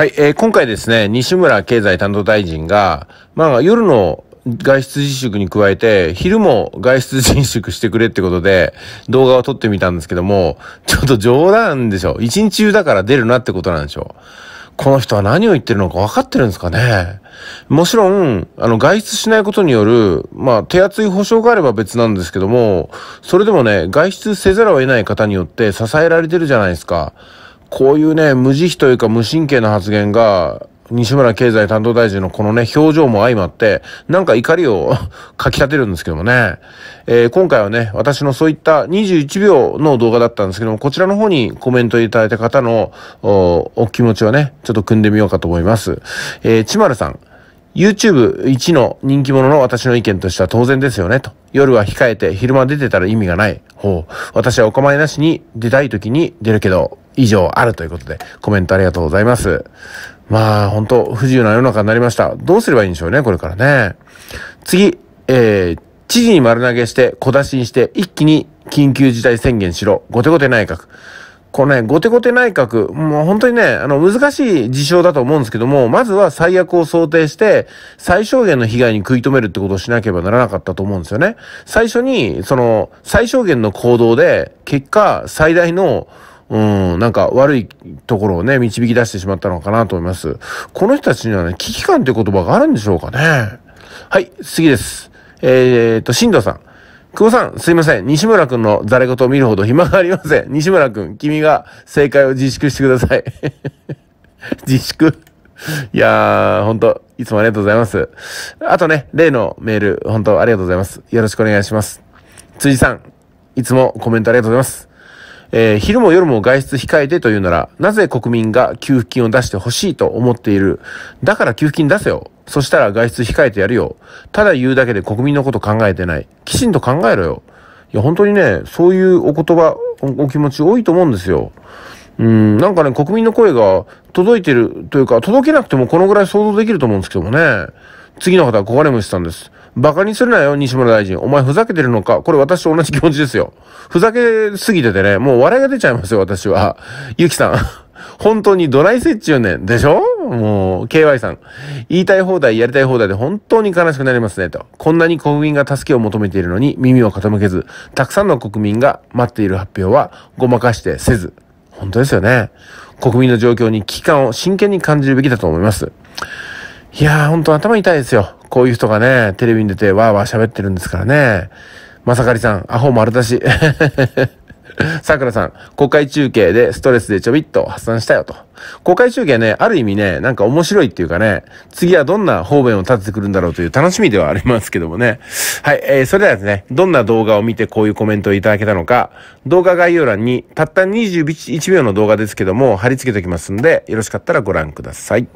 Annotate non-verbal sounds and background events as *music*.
はい、えー、今回ですね、西村経済担当大臣が、まあ、夜の外出自粛に加えて、昼も外出自粛してくれってことで、動画を撮ってみたんですけども、ちょっと冗談でしょ。一日中だから出るなってことなんでしょう。この人は何を言ってるのか分かってるんですかね。もちろん、あの、外出しないことによる、まあ、手厚い保障があれば別なんですけども、それでもね、外出せざるを得ない方によって支えられてるじゃないですか。こういうね、無慈悲というか無神経な発言が、西村経済担当大臣のこのね、表情も相まって、なんか怒りを *laughs* かき立てるんですけどもね。えー、今回はね、私のそういった21秒の動画だったんですけども、こちらの方にコメントいただいた方のお、お気持ちをね、ちょっと組んでみようかと思います。えー、ちまるさん。YouTube 一の人気者の私の意見としては当然ですよね、と。夜は控えて昼間出てたら意味がない。ほう。私はお構いなしに出たい時に出るけど、以上あるということで、コメントありがとうございます。まあ、本当不自由な世の中になりました。どうすればいいんでしょうね、これからね。次、えー、知事に丸投げして、小出しにして、一気に緊急事態宣言しろ。後手後手内閣。このね、後手後手内閣、もう本当にね、あの、難しい事象だと思うんですけども、まずは最悪を想定して、最小限の被害に食い止めるってことをしなければならなかったと思うんですよね。最初に、その、最小限の行動で、結果、最大の、うん、なんか悪いところをね、導き出してしまったのかなと思います。この人たちにはね、危機感って言葉があるんでしょうかね。はい、次です。えー、っと、新藤さん。久保さん、すいません。西村くんのザレ言を見るほど暇がありません。*laughs* 西村くん、君が正解を自粛してください。*laughs* 自粛いやー、ほんと、いつもありがとうございます。あとね、例のメール、本当ありがとうございます。よろしくお願いします。辻さん、いつもコメントありがとうございます。えー、昼も夜も外出控えてというなら、なぜ国民が給付金を出してほしいと思っている。だから給付金出せよ。そしたら外出控えてやるよ。ただ言うだけで国民のこと考えてない。きちんと考えろよ。いや、本当にね、そういうお言葉、お気持ち多いと思うんですよ。うん、なんかね、国民の声が届いてるというか、届けなくてもこのぐらい想像できると思うんですけどもね。次の方は小金虫さんです。バカにするなよ、西村大臣。お前ふざけてるのかこれ私と同じ気持ちですよ。ふざけすぎててね、もう笑いが出ちゃいますよ、私は。ゆきさん。本当にドライッチよねでしょもう、KY さん。言いたい放題、やりたい放題で本当に悲しくなりますね、と。こんなに国民が助けを求めているのに耳を傾けず、たくさんの国民が待っている発表はごまかしてせず。本当ですよね。国民の状況に危機感を真剣に感じるべきだと思います。いやー、ほんと頭痛いですよ。こういう人がね、テレビに出てわーわー喋ってるんですからね。まさかりさん、アホ丸出し。*laughs* さくらさん、公開中継でストレスでちょびっと発散したよと。公開中継ね、ある意味ね、なんか面白いっていうかね、次はどんな方便を立ててくるんだろうという楽しみではありますけどもね。はい、えー、それではですね、どんな動画を見てこういうコメントをいただけたのか、動画概要欄にたった21秒の動画ですけども、貼り付けておきますんで、よろしかったらご覧ください。